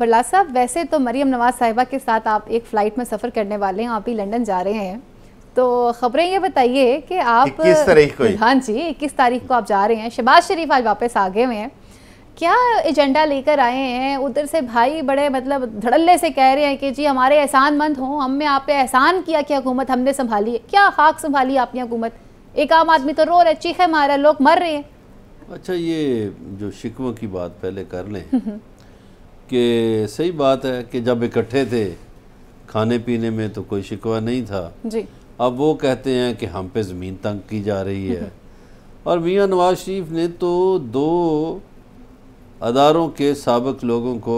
बरला साहब वैसे तो मरीम नवाज़ साहिबा के साथ आप एक फ़्लाइट में सफ़र करने वाले हैं आप ही लंदन जा रहे हैं तो खबरें ये बताइए कि आप किस तारीख को हाँ जी इक्कीस तारीख को आप जा रहे हैं शहबाज शरीफ आज वापस आ गए हुए हैं क्या एजेंडा लेकर आए हैं उधर से भाई बड़े मतलब धड़ल्ले से कह रहे हैं कि जी हमारे एहसान मंद हों हमने आप पे एहसान किया कि हुकूमत हमने संभाली क्या खाक संभाली आपने हुकूमत एक आम आदमी तो रो रहा है चीखे मार रहा है लोग मर रहे हैं अच्छा ये जो शिकवों की बात पहले कर लें हम्म, हम्म। कि सही बात है कि जब इकट्ठे थे खाने पीने में तो कोई शिकवा नहीं था जी अब वो कहते हैं कि हम पे ज़मीन तंग की जा रही है और मियाँ नवाज शरीफ ने तो दो अदारों के सबक लोगों को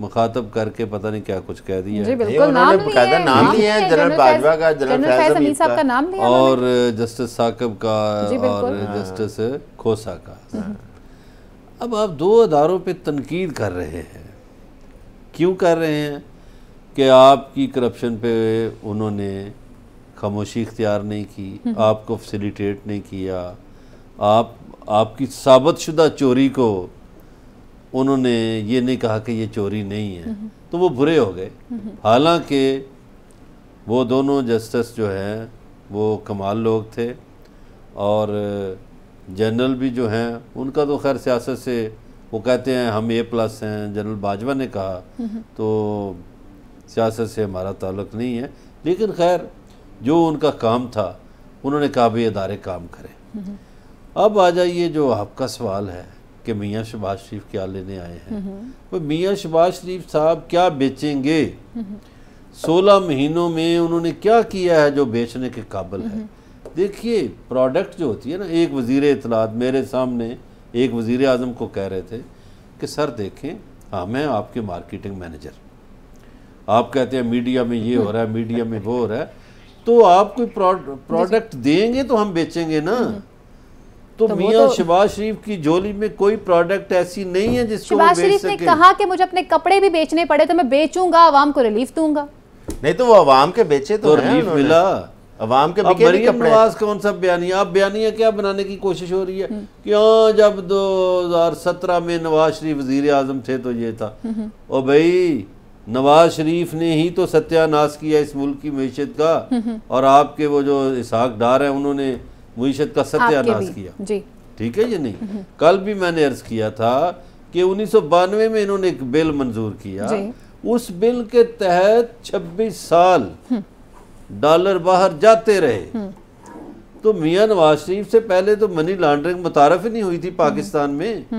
मुखातब करके पता नहीं क्या कुछ कह दिया जी बिल्कुल नाम नाम नाम हाँ। लिया है जनरल बाजवा का जनरल साहब का नाम लिया और जस्टिस साकब का और जस्टिस खोसा का हाँ। अब आप दो अदारों पर तनकीद कर रहे हैं क्यों कर रहे हैं कि आपकी करप्शन पे उन्होंने खामोशी इख्तियार नहीं की हम्म। आपको फैसिलिटेट नहीं किया आप आपकी साबित शुदा चोरी को उन्होंने ये नहीं कहा कि ये चोरी नहीं है हम्म। तो वो बुरे हो गए हम्म। हालांकि वो दोनों जस्टिस जो हैं वो कमाल लोग थे और जनरल भी जो हैं उनका तो खैर सियासत से वो कहते हैं हम ए प्लस हैं जनरल बाजवा ने कहा तो सियासत से हमारा ताल्लुक नहीं है लेकिन खैर जो उनका काम था उन्होंने कहा भी अदारे काम करें अब आ जाइए जो आपका सवाल है कि मियाँ शबाज शरीफ क्या लेने आए हैं वो मियाँ शबाज शरीफ साहब क्या बेचेंगे सोलह महीनों में उन्होंने क्या किया है जो बेचने के काबिल है देखिए प्रोडक्ट जो होती है ना एक वज़ी इतलात मेरे सामने एक वज़ी अजम को कह रहे थे कि सर देखें हाँ मैं आपके मार्केटिंग मैनेजर आप कहते हैं मीडिया में ये हो रहा है मीडिया में वो हो रहा है तो आप कोई प्रोडक्ट देंगे तो हम बेचेंगे ना हम्म। तो, तो मियाँ तो शबाज शरीफ की झोली में कोई प्रोडक्ट ऐसी नहीं है जिसको शबाज शरीफ ने कहा कि मुझे अपने कपड़े भी बेचने पड़े तो मैं बेचूंगा आवाम को रिलीफ दूंगा नहीं तो वो आवाम के बेचे तो, तो रिलीफ मिला अवाम के बिके नवाज कौन सा बयानिया अब बयानिया क्या बनाने की कोशिश हो रही है हम्म। कि जब 2017 में नवाज शरीफ वजीर आजम थे तो ये था हम्म, हम्म। ओ भाई नवाज शरीफ ने ही तो सत्यानाश किया इस मुल्क की मीशत का और आपके वो जो इसहाक डार है उन्होंने मीशत का सत्यानाश किया ठीक है ये नहीं कल भी मैंने अर्ज किया था कि उन्नीस सौ बानवे में इन्होंने एक बिल मंजूर किया उस बिल के तहत छब्बीस साल डॉलर बाहर जाते रहे हम्म। तो मियां नवाज शरीफ से पहले तो मनी लॉन्ड्रिंग मुतारफ ही नहीं हुई थी हम्म। पाकिस्तान में हम्म।